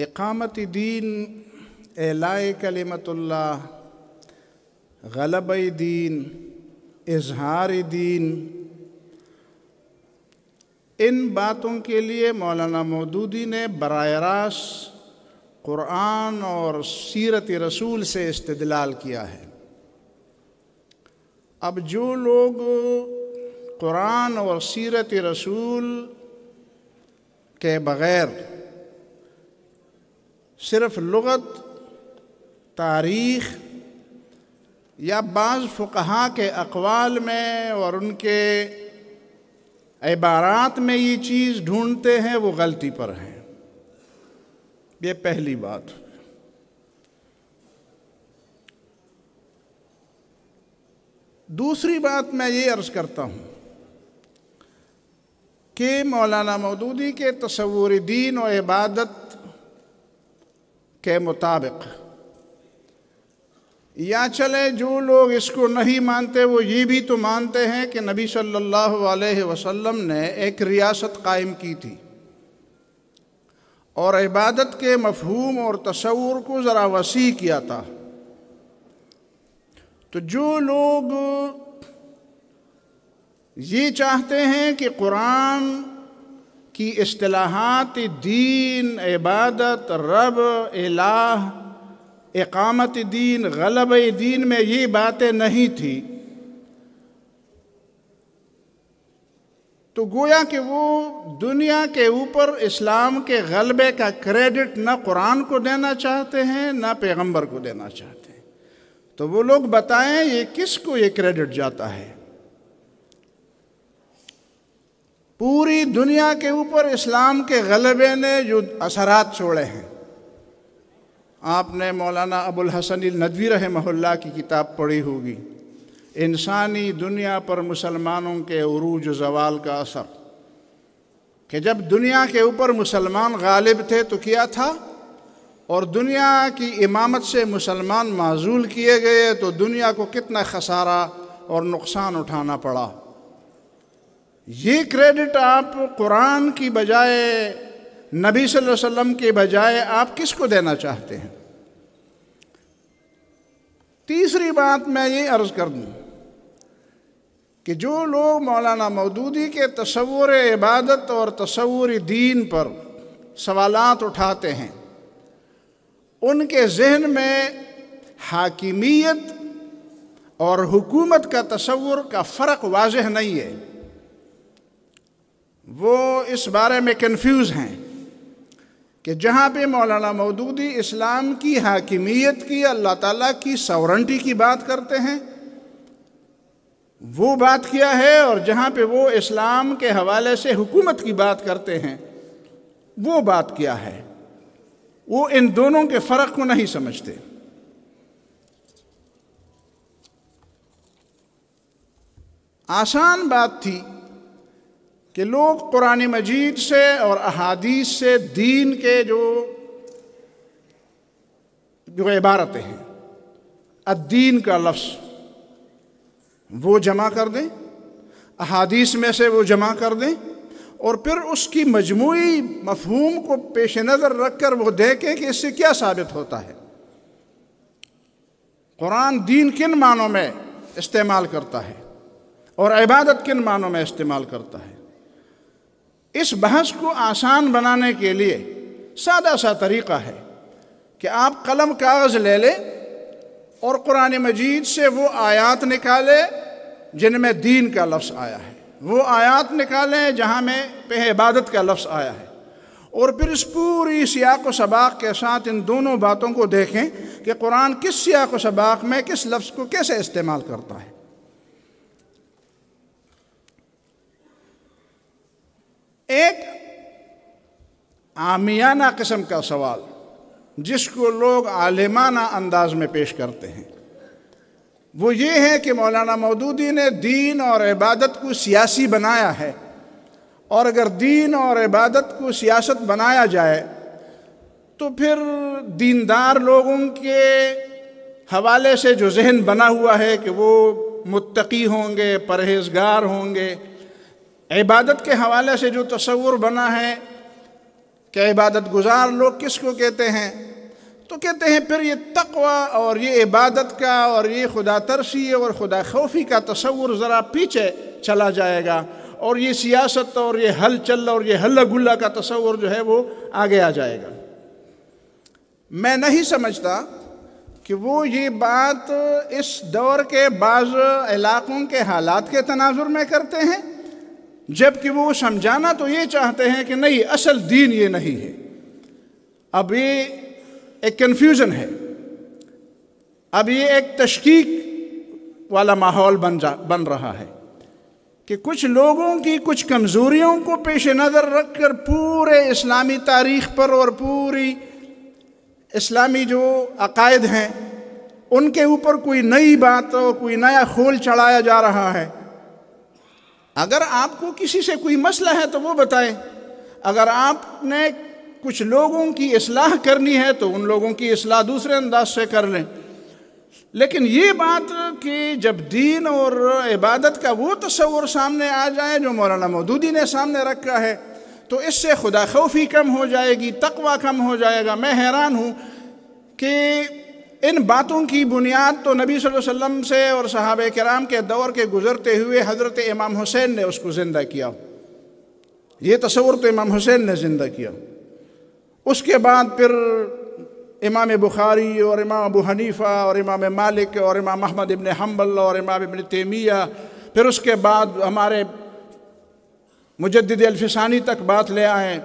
اقامت دین اعلائے کلمت اللہ غلب دین اظہار دین ان باتوں کے لیے مولانا مودودی نے براہ راست قرآن اور سیرت رسول سے استدلال کیا ہے اب جو لوگ قرآن اور سیرت رسول کے بغیر صرف لغت تاریخ یا بعض فقہا کے اقوال میں اور ان کے عبارات میں یہ چیز ڈھونڈتے ہیں وہ غلطی پر ہیں یہ پہلی بات دوسری بات میں یہ عرض کرتا ہوں کہ مولانا مودودی کے تصور دین و عبادت کے مطابق یا چلے جو لوگ اس کو نہیں مانتے وہ یہ بھی تو مانتے ہیں کہ نبی صلی اللہ علیہ وسلم نے ایک ریاست قائم کی تھی اور عبادت کے مفہوم اور تصور کو ذرا وسیع کیا تھا تو جو لوگ یہ چاہتے ہیں کہ قرآن کی اصطلاحات دین عبادت رب الہ اقامت دین غلب دین میں یہ باتیں نہیں تھیں تو گویا کہ وہ دنیا کے اوپر اسلام کے غلبے کا کریڈٹ نہ قرآن کو دینا چاہتے ہیں نہ پیغمبر کو دینا چاہتے ہیں تو وہ لوگ بتائیں یہ کس کو یہ کریڈٹ جاتا ہے پوری دنیا کے اوپر اسلام کے غلبے نے جو اثرات چھوڑے ہیں آپ نے مولانا ابو الحسن الندوی رحمہ اللہ کی کتاب پڑھی ہوگی انسانی دنیا پر مسلمانوں کے عروج و زوال کا اثر کہ جب دنیا کے اوپر مسلمان غالب تھے تو کیا تھا اور دنیا کی امامت سے مسلمان معزول کیے گئے تو دنیا کو کتنا خسارہ اور نقصان اٹھانا پڑا یہ کریڈٹ آپ قرآن کی بجائے نبی صلی اللہ علیہ وسلم کے بجائے آپ کس کو دینا چاہتے ہیں تیسری بات میں یہ عرض کر دوں کہ جو لوگ مولانا مودودی کے تصور عبادت اور تصور دین پر سوالات اٹھاتے ہیں ان کے ذہن میں حاکمیت اور حکومت کا تصور کا فرق واضح نہیں ہے وہ اس بارے میں کنفیوز ہیں کہ جہاں پہ مولانا مودودی اسلام کی حاکمیت کی اللہ تعالیٰ کی سورنٹی کی بات کرتے ہیں وہ بات کیا ہے اور جہاں پہ وہ اسلام کے حوالے سے حکومت کی بات کرتے ہیں وہ بات کیا ہے وہ ان دونوں کے فرق کو نہیں سمجھتے آسان بات تھی کہ لوگ قرآن مجید سے اور احادیث سے دین کے جو جو عبارتیں ہیں الدین کا لفظ وہ جمع کر دیں احادیث میں سے وہ جمع کر دیں اور پھر اس کی مجموعی مفہوم کو پیش نظر رکھ کر وہ دیکھیں کہ اس سے کیا ثابت ہوتا ہے قرآن دین کن معنوں میں استعمال کرتا ہے اور عبادت کن معنوں میں استعمال کرتا ہے اس بحث کو آسان بنانے کے لیے سادہ سا طریقہ ہے کہ آپ قلم کاغذ لے لیں اور قرآن مجید سے وہ آیات نکالے جن میں دین کا لفظ آیا ہے وہ آیات نکالیں جہاں میں پہ عبادت کا لفظ آیا ہے اور پھر اس پوری سیاق و سباق کے ساتھ ان دونوں باتوں کو دیکھیں کہ قرآن کس سیاق و سباق میں کس لفظ کو کیسے استعمال کرتا ہے ایک آمیانہ قسم کا سوال جس کو لوگ عالمانہ انداز میں پیش کرتے ہیں وہ یہ ہے کہ مولانا مودودی نے دین اور عبادت کو سیاسی بنایا ہے اور اگر دین اور عبادت کو سیاست بنایا جائے تو پھر دیندار لوگوں کے حوالے سے جو ذہن بنا ہوا ہے کہ وہ متقی ہوں گے پرہیزگار ہوں گے عبادت کے حوالے سے جو تصور بنا ہے کہ عبادت گزار لوگ کس کو کہتے ہیں تو کہتے ہیں پھر یہ تقوی اور یہ عبادت کا اور یہ خدا ترسی اور خدا خوفی کا تصور ذرا پیچھے چلا جائے گا اور یہ سیاست اور یہ حل چل اور یہ حل گلا کا تصور جو ہے وہ آگے آ جائے گا میں نہیں سمجھتا کہ وہ یہ بات اس دور کے بعض علاقوں کے حالات کے تناظر میں کرتے ہیں جبکہ وہ سمجھانا تو یہ چاہتے ہیں کہ نہیں اصل دین یہ نہیں ہے اب یہ ایک کنفیوژن ہے اب یہ ایک تشکیق والا ماحول بن جا بن رہا ہے کہ کچھ لوگوں کی کچھ کمزوریوں کو پیش نظر رکھ کر پورے اسلامی تاریخ پر اور پوری اسلامی جو عقائد ہیں ان کے اوپر کوئی نئی بات اور کوئی نیا خول چڑھایا جا رہا ہے اگر آپ کو کسی سے کوئی مسئلہ ہے تو وہ بتائیں اگر آپ نے کچھ لوگوں کی اصلاح کرنی ہے تو ان لوگوں کی اصلاح دوسرے انداز سے کر لیں لیکن یہ بات کہ جب دین اور عبادت کا وہ تصور سامنے آ جائے جو مولانا مودودی نے سامنے رکھا ہے تو اس سے خدا خوفی کم ہو جائے گی تقوی کم ہو جائے گا میں حیران ہوں کہ ان باتوں کی بنیاد تو نبی صلی اللہ علیہ وسلم سے اور صحابہ کرام کے دور کے گزرتے ہوئے حضرت امام حسین نے اس کو زندہ کیا یہ تصور تو امام حسین نے زندہ کیا اس کے بعد پھر امام بخاری اور امام ابو حنیفہ اور امام مالک اور امام محمد ابن حنبل اور امام ابن تیمیہ پھر اس کے بعد ہمارے مجدد الفسانی تک بات لے آئیں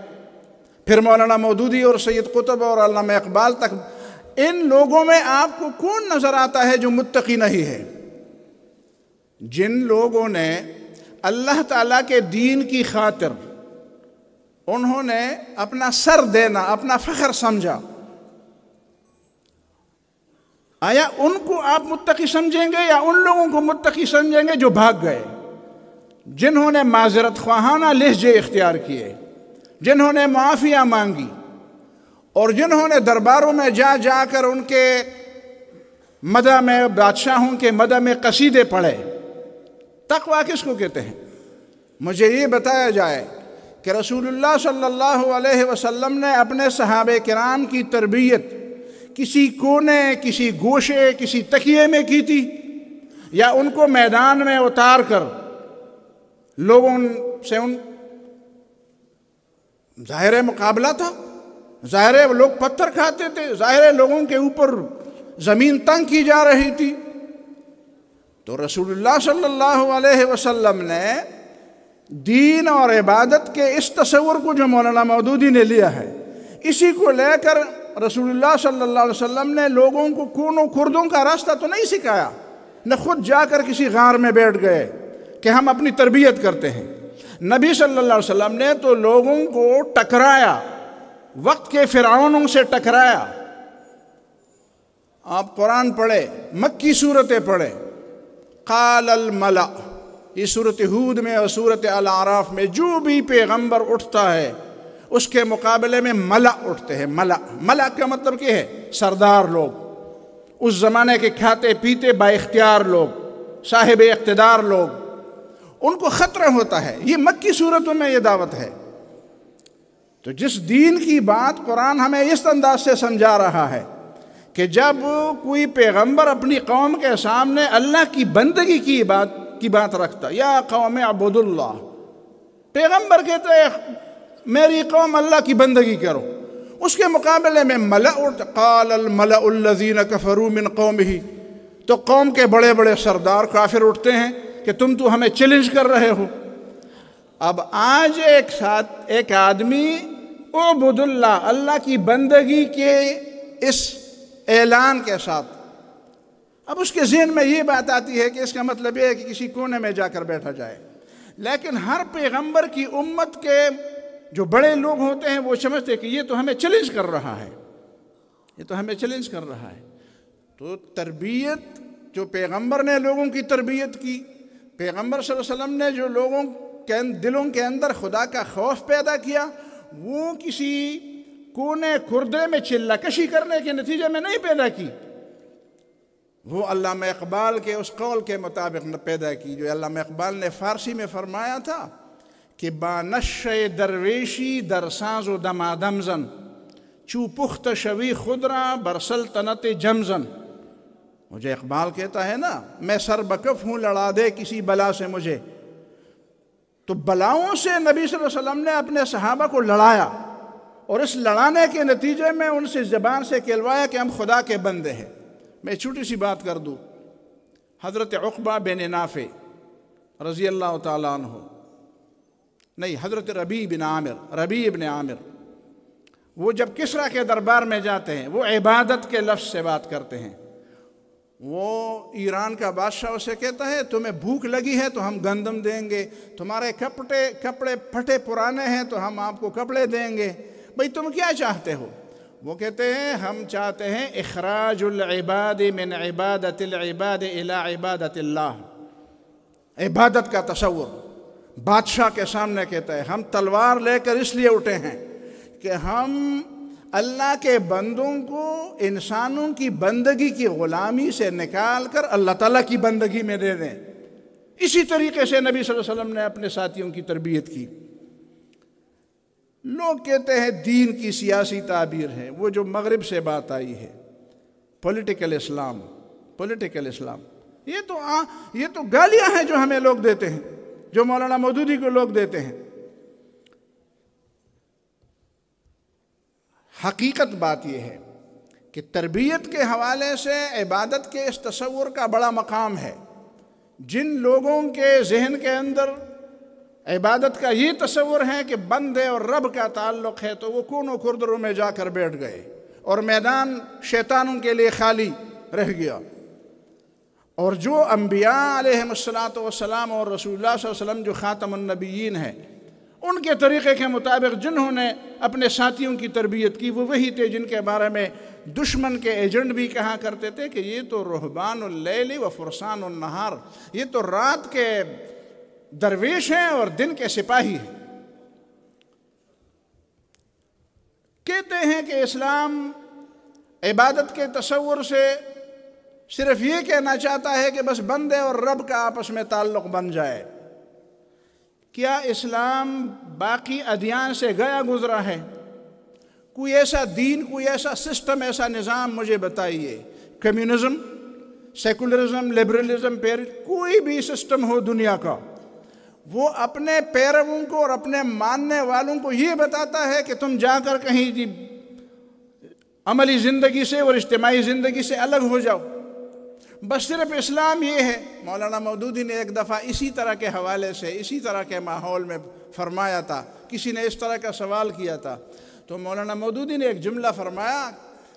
پھر مولانا مودودی اور سید قطب اور علامہ اقبال تک ان لوگوں میں آپ کو کون نظر آتا ہے جو متقی نہیں ہے جن لوگوں نے اللہ تعالیٰ کے دین کی خاطر انہوں نے اپنا سر دینا اپنا فخر سمجھا آیا ان کو آپ متقی سمجھیں گے یا ان لوگوں کو متقی سمجھیں گے جو بھاگ گئے جنہوں نے معذرت خواہانہ لہجے اختیار کیے جنہوں نے معافیاں مانگی اور جنہوں نے درباروں میں جا جا کر ان کے مدہ میں بادشاہوں کے مدہ میں قصیدے پڑھے کس کو کہتے ہیں مجھے یہ بتایا جائے کہ رسول اللہ صلی اللہ علیہ وسلم نے اپنے صحابہ کرام کی تربیت کسی کونے کسی گوشے کسی تکیے میں کی تھی یا ان کو میدان میں اتار کر لوگوں سے ان ظاہر مقابلہ تھا ظاہر ہے لوگ پتھر کھاتے تھے ظاہر ہے لوگوں کے اوپر زمین تنگ کی جا رہی تھی تو رسول اللہ صلی اللہ علیہ وسلم نے دین اور عبادت کے اس تصور کو جو مولانا مودودی نے لیا ہے اسی کو لے کر رسول اللہ صلی اللہ علیہ وسلم نے لوگوں کو کونوں کردوں کا راستہ تو نہیں سکھایا نہ خود جا کر کسی غار میں بیٹھ گئے کہ ہم اپنی تربیت کرتے ہیں نبی صلی اللہ علیہ وسلم نے تو لوگوں کو ٹکرایا وقت کے فرعونوں سے ٹکرایا آپ قرآن پڑھے مکی صورتیں پڑھے قال الملا یہ صورت حود میں اور صورت العراف میں جو بھی پیغمبر اٹھتا ہے اس کے مقابلے میں ملا اٹھتے ہیں ملا ملا کا مطلب کیا ہے سردار لوگ اس زمانے کے کھاتے پیتے با اختیار لوگ صاحب اقتدار لوگ ان کو خطرہ ہوتا ہے یہ مکی صورتوں میں یہ دعوت ہے تو جس دین کی بات قرآن ہمیں اس انداز سے سمجھا رہا ہے کہ جب کوئی پیغمبر اپنی قوم کے سامنے اللہ کی بندگی کی بات کی بات رکھتا یا قوم ابود اللہ پیغمبر کہتے میری قوم اللہ کی بندگی کرو اس کے مقابلے میں ملا قال الملا الزین من قوم ہی تو قوم کے بڑے بڑے سردار کافر اٹھتے ہیں کہ تم تو ہمیں چیلنج کر رہے ہو اب آج ایک ساتھ ایک آدمی او اللہ اللہ کی بندگی کے اس اعلان کے ساتھ اب اس کے ذہن میں یہ بات آتی ہے کہ اس کا مطلب یہ ہے کہ کسی کونے میں جا کر بیٹھا جائے لیکن ہر پیغمبر کی امت کے جو بڑے لوگ ہوتے ہیں وہ سمجھتے ہیں کہ یہ تو ہمیں چیلنج کر رہا ہے یہ تو ہمیں چیلنج کر رہا ہے تو تربیت جو پیغمبر نے لوگوں کی تربیت کی پیغمبر صلی اللہ علیہ وسلم نے جو لوگوں کے دلوں کے اندر خدا کا خوف پیدا کیا وہ کسی کونے کردے میں چلہ کشی کرنے کے نتیجے میں نہیں پیدا کی وہ علامہ اقبال کے اس قول کے مطابق پیدا کی جو علامہ اقبال نے فارسی میں فرمایا تھا کہ بانش درویشی درساز و دما دمزن چو پخت شبی خدراں برسلطنت جمزن مجھے اقبال کہتا ہے نا میں سر بکف ہوں لڑا دے کسی بلا سے مجھے تو بلاؤں سے نبی صلی اللہ علیہ وسلم نے اپنے صحابہ کو لڑایا اور اس لڑانے کے نتیجے میں ان سے زبان سے کلوایا کہ ہم خدا کے بندے ہیں میں چھوٹی سی بات کر دوں حضرت عقبہ بن نافع رضی اللہ تعالیٰ عنہ نہیں حضرت ربیع بن عامر ربی بن عامر وہ جب کسرا کے دربار میں جاتے ہیں وہ عبادت کے لفظ سے بات کرتے ہیں وہ ایران کا بادشاہ اسے کہتا ہے تمہیں بھوک لگی ہے تو ہم گندم دیں گے تمہارے کپڑے کپڑے پھٹے پرانے ہیں تو ہم آپ کو کپڑے دیں گے بھائی تم کیا چاہتے ہو وہ کہتے ہیں ہم چاہتے ہیں اخراج العباد من عبادت العباد الى عبادت اللہ عبادت کا تصور بادشاہ کے سامنے کہتا ہے ہم تلوار لے کر اس لیے اٹھے ہیں کہ ہم اللہ کے بندوں کو انسانوں کی بندگی کی غلامی سے نکال کر اللہ تعالیٰ کی بندگی میں دے دیں اسی طریقے سے نبی صلی اللہ علیہ وسلم نے اپنے ساتھیوں کی تربیت کی لوگ کہتے ہیں دین کی سیاسی تعبیر ہے وہ جو مغرب سے بات آئی ہے پولیٹیکل اسلام پولیٹیکل اسلام یہ تو یہ تو گالیاں ہیں جو ہمیں لوگ دیتے ہیں جو مولانا مودودی کو لوگ دیتے ہیں حقیقت بات یہ ہے کہ تربیت کے حوالے سے عبادت کے اس تصور کا بڑا مقام ہے جن لوگوں کے ذہن کے اندر عبادت کا یہ تصور ہے کہ بندے اور رب کا تعلق ہے تو وہ کون و کردروں میں جا کر بیٹھ گئے اور میدان شیطانوں کے لیے خالی رہ گیا اور جو انبیاء علیہ السلام والسلام اور رسول اللہ صلی اللہ علیہ وسلم جو خاتم النبیین ہیں ان کے طریقے کے مطابق جنہوں نے اپنے ساتھیوں کی تربیت کی وہ وہی تھے جن کے بارے میں دشمن کے ایجنٹ بھی کہا کرتے تھے کہ یہ تو رحبان اللیل و فرسان النہار یہ تو رات کے درویش ہیں اور دن کے سپاہی ہیں کہتے ہیں کہ اسلام عبادت کے تصور سے صرف یہ کہنا چاہتا ہے کہ بس بندے اور رب کا آپس میں تعلق بن جائے کیا اسلام باقی ادیان سے گیا گزرا ہے کوئی ایسا دین کوئی ایسا سسٹم ایسا نظام مجھے بتائیے کمیونزم سیکولرزم لبرلزم پیر کوئی بھی سسٹم ہو دنیا کا وہ اپنے پیروں کو اور اپنے ماننے والوں کو یہ بتاتا ہے کہ تم جا کر کہیں جی عملی زندگی سے اور اجتماعی زندگی سے الگ ہو جاؤ بس صرف اسلام یہ ہے مولانا مودودی نے ایک دفعہ اسی طرح کے حوالے سے اسی طرح کے ماحول میں فرمایا تھا کسی نے اس طرح کا سوال کیا تھا تو مولانا مودودی نے ایک جملہ فرمایا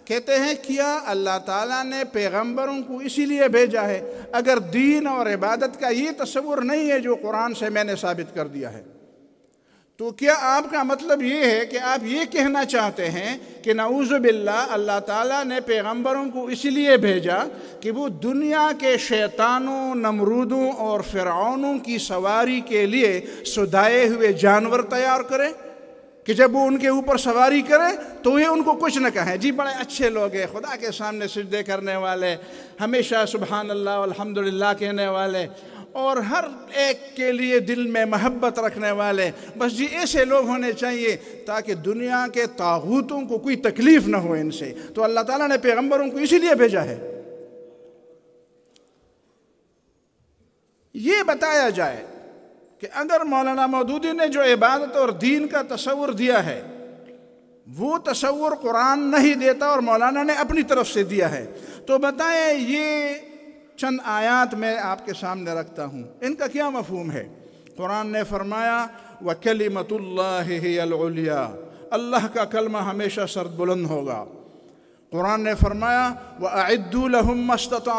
کہتے ہیں کیا اللہ تعالیٰ نے پیغمبروں کو اسی لیے بھیجا ہے اگر دین اور عبادت کا یہ تصور نہیں ہے جو قرآن سے میں نے ثابت کر دیا ہے تو کیا آپ کا مطلب یہ ہے کہ آپ یہ کہنا چاہتے ہیں کہ نعوذ باللہ اللہ تعالیٰ نے پیغمبروں کو اس لیے بھیجا کہ وہ دنیا کے شیطانوں نمرودوں اور فرعونوں کی سواری کے لیے سدائے ہوئے جانور تیار کرے کہ جب وہ ان کے اوپر سواری کریں تو یہ ان کو کچھ نہ کہیں جی بڑے اچھے لوگ ہیں خدا کے سامنے سجدے کرنے والے ہمیشہ سبحان اللہ الحمدللہ کہنے والے اور ہر ایک کے لیے دل میں محبت رکھنے والے بس جی ایسے لوگ ہونے چاہیے تاکہ دنیا کے تاغوتوں کو کوئی تکلیف نہ ہو ان سے تو اللہ تعالیٰ نے پیغمبروں کو اسی لیے بھیجا ہے یہ بتایا جائے کہ اگر مولانا مودودی نے جو عبادت اور دین کا تصور دیا ہے وہ تصور قرآن نہیں دیتا اور مولانا نے اپنی طرف سے دیا ہے تو بتائیں یہ चंद आयात मैं आपके सामने रखता हूँ इनका क्या मफहम है कुरान ने फरमाया व कलीमतल्लाहिया अल्लाह का कलमा हमेशा सरद बुलंद होगा कुरान ने फरमाया व अद्दुलहमस्तुआ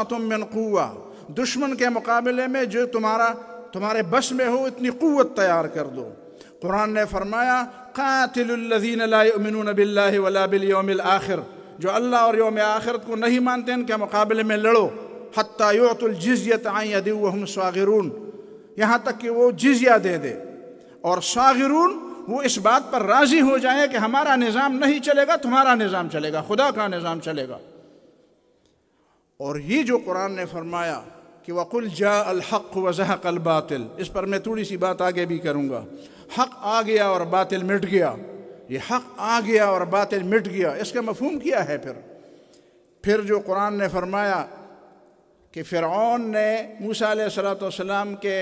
दुश्मन के मुकाबले में जो तुम्हारा तुम्हारे बस में हो इतनी क़वत तैयार कर दो कुरान ने फरमाया क़ातिलदीन लामिन बिल्ला वला बिल आखिर जो अल्लाह और योम आखिरत को नहीं मानते इनके मुकाबले में लड़ो الجزیت الجزیہ تعین دم سواگرون یہاں تک کہ وہ جزیہ دے دے اور سواگرون وہ اس بات پر راضی ہو جائیں کہ ہمارا نظام نہیں چلے گا تمہارا نظام چلے گا خدا کا نظام چلے گا اور یہ جو قرآن نے فرمایا کہ وقل جا الحق وضحق الباطل اس پر میں تھوڑی سی بات آگے بھی کروں گا حق آ گیا اور باطل مٹ گیا یہ حق آ گیا اور باطل مٹ گیا اس کا مفہوم کیا ہے پھر پھر جو قرآن نے فرمایا کہ فرعون نے موسیٰ علیہ السلاۃ والسلام کے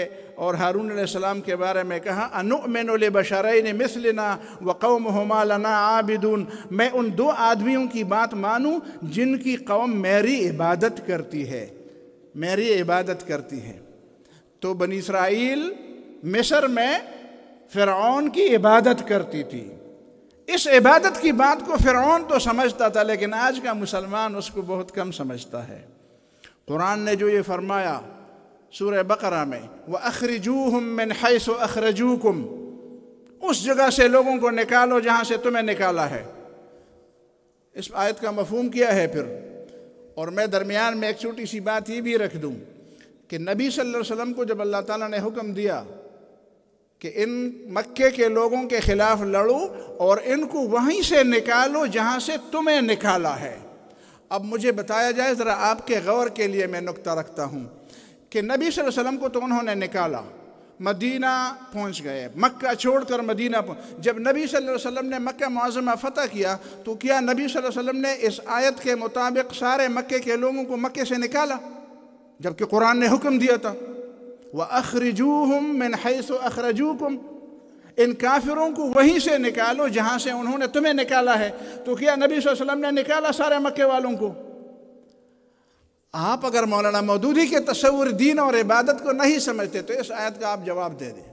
اور ہارون علیہ السلام کے بارے میں کہا انؤمن لبشرین مثلنا بشرعین لنا عابدون میں ان دو آدمیوں کی بات مانوں جن کی قوم میری عبادت کرتی ہے میری عبادت کرتی ہے تو اسرائیل مصر میں فرعون کی عبادت کرتی تھی اس عبادت کی بات کو فرعون تو سمجھتا تھا لیکن آج کا مسلمان اس کو بہت کم سمجھتا ہے قرآن نے جو یہ فرمایا سورہ بقرہ میں وہ اخرجوہم من حیث و اخرجو اس جگہ سے لوگوں کو نکالو جہاں سے تمہیں نکالا ہے اس آیت کا مفہوم کیا ہے پھر اور میں درمیان میں ایک چھوٹی سی بات یہ بھی رکھ دوں کہ نبی صلی اللہ علیہ وسلم کو جب اللہ تعالیٰ نے حکم دیا کہ ان مکے کے لوگوں کے خلاف لڑو اور ان کو وہیں سے نکالو جہاں سے تمہیں نکالا ہے اب مجھے بتایا جائے ذرا آپ کے غور کے لیے میں نقطہ رکھتا ہوں کہ نبی صلی اللہ علیہ وسلم کو تو انہوں نے نکالا مدینہ پہنچ گئے مکہ چھوڑ کر مدینہ پہنچ جب نبی صلی اللہ علیہ وسلم نے مکہ معظمہ فتح کیا تو کیا نبی صلی اللہ علیہ وسلم نے اس آیت کے مطابق سارے مکے کے لوگوں کو مکے سے نکالا جبکہ قرآن نے حکم دیا تھا وہ اخرجو ہم میں ان کافروں کو وہیں سے نکالو جہاں سے انہوں نے تمہیں نکالا ہے تو کیا نبی صلی اللہ علیہ وسلم نے نکالا سارے مکے والوں کو آپ اگر مولانا مودودی کے تصور دین اور عبادت کو نہیں سمجھتے تو اس آیت کا آپ جواب دے دیں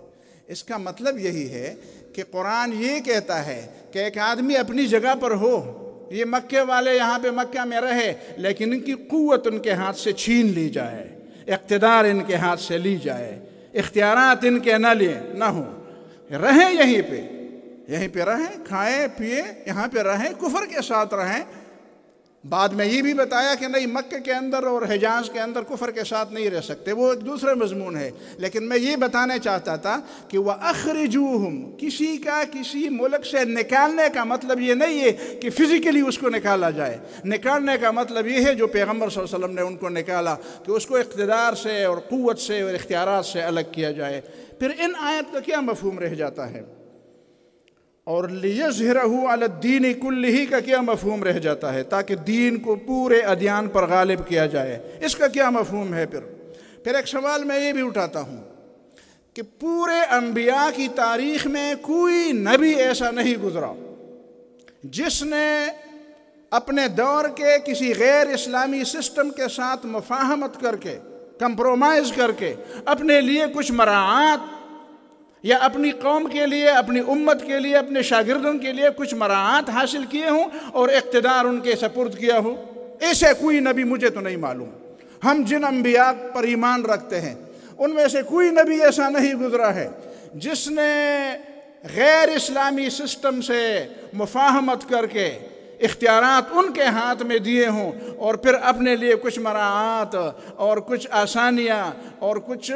اس کا مطلب یہی ہے کہ قرآن یہ کہتا ہے کہ ایک آدمی اپنی جگہ پر ہو یہ مکے والے یہاں پہ مکہ میں رہے لیکن ان کی قوت ان کے ہاتھ سے چھین لی جائے اقتدار ان کے ہاتھ سے لی جائے اختیارات ان کے نہ لیں نہ ہوں رہیں یہیں پہ یہیں پہ رہیں کھائیں پیئیں یہاں پہ رہیں کفر کے ساتھ رہیں بعد میں یہ بھی بتایا کہ نہیں مکہ کے اندر اور حجاز کے اندر کفر کے ساتھ نہیں رہ سکتے وہ ایک دوسرے مضمون ہے لیکن میں یہ بتانا چاہتا تھا کہ وہ اخرجوہم کسی کا کسی ملک سے نکالنے کا مطلب یہ نہیں ہے کہ فزیکلی اس کو نکالا جائے نکالنے کا مطلب یہ ہے جو پیغمبر صلی اللہ علیہ وسلم نے ان کو نکالا کہ اس کو اقتدار سے اور قوت سے اور اختیارات سے الگ کیا جائے پھر ان آیت کا کیا مفہوم رہ جاتا ہے اور لِيَزْهِرَهُ عَلَى الدِّينِ كُلِّهِ کا کیا مفہوم رہ جاتا ہے تاکہ دین کو پورے ادیان پر غالب کیا جائے اس کا کیا مفہوم ہے پھر پھر ایک سوال میں یہ بھی اٹھاتا ہوں کہ پورے انبیاء کی تاریخ میں کوئی نبی ایسا نہیں گزرا جس نے اپنے دور کے کسی غیر اسلامی سسٹم کے ساتھ مفاہمت کر کے کمپرومائز کر کے اپنے لیے کچھ مراعات یا اپنی قوم کے لیے اپنی امت کے لیے اپنے شاگردوں کے لیے کچھ مراعات حاصل کیے ہوں اور اقتدار ان کے سپرد کیا ہو ایسے کوئی نبی مجھے تو نہیں معلوم ہم جن انبیاء پر ایمان رکھتے ہیں ان میں سے کوئی نبی ایسا نہیں گزرا ہے جس نے غیر اسلامی سسٹم سے مفاہمت کر کے اختیارات ان کے ہاتھ میں دیے ہوں اور پھر اپنے لیے کچھ مراعات اور کچھ آسانیاں اور کچھ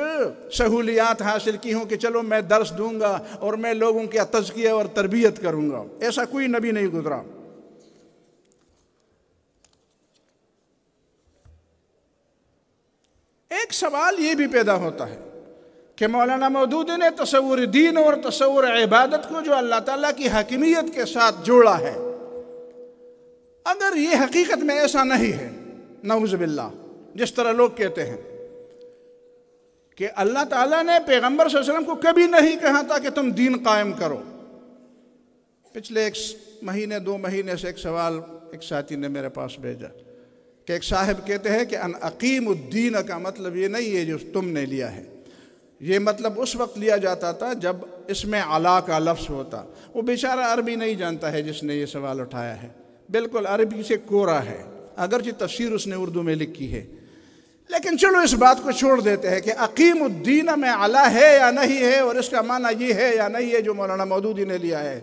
سہولیات حاصل کی ہوں کہ چلو میں درس دوں گا اور میں لوگوں کے تزکیہ اور تربیت کروں گا ایسا کوئی نبی نہیں گزرا ایک سوال یہ بھی پیدا ہوتا ہے کہ مولانا مودودی نے تصور دین اور تصور عبادت کو جو اللہ تعالیٰ کی حکمیت کے ساتھ جوڑا ہے اگر یہ حقیقت میں ایسا نہیں ہے نعوذ باللہ جس طرح لوگ کہتے ہیں کہ اللہ تعالیٰ نے پیغمبر صلی اللہ علیہ وسلم کو کبھی نہیں کہا تھا کہ تم دین قائم کرو پچھلے ایک مہینے دو مہینے سے ایک سوال ایک ساتھی نے میرے پاس بھیجا کہ ایک صاحب کہتے ہیں کہ ان عقیم الدین کا مطلب یہ نہیں ہے جو تم نے لیا ہے یہ مطلب اس وقت لیا جاتا تھا جب اس میں علا کا لفظ ہوتا وہ بیچارہ عربی نہیں جانتا ہے جس نے یہ سوال اٹھایا ہے بالکل عربی سے کورا ہے اگرچہ تفسیر اس نے اردو میں لکھی ہے لیکن چلو اس بات کو چھوڑ دیتے ہیں کہ عقیم الدین میں اعلیٰ ہے یا نہیں ہے اور اس کا معنی یہ ہے یا نہیں ہے جو مولانا مودودی نے لیا ہے